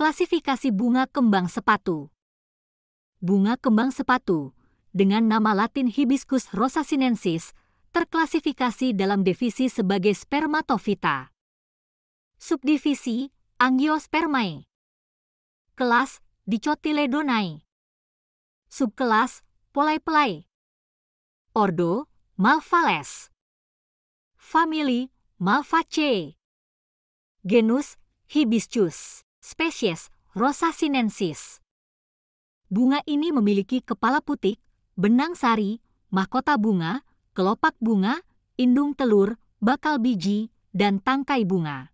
Klasifikasi bunga kembang sepatu. Bunga kembang sepatu dengan nama latin Hibiscus rosasinensis terklasifikasi dalam divisi sebagai spermatophyta. Subdivisi Angiospermae. Kelas Dicotyledonae. Subkelas polai Ordo Malvales. family Malvaceae. Genus Hibiscus. Spesies Rosasinensis. Bunga ini memiliki kepala putik, benang sari, mahkota bunga, kelopak bunga, indung telur, bakal biji, dan tangkai bunga.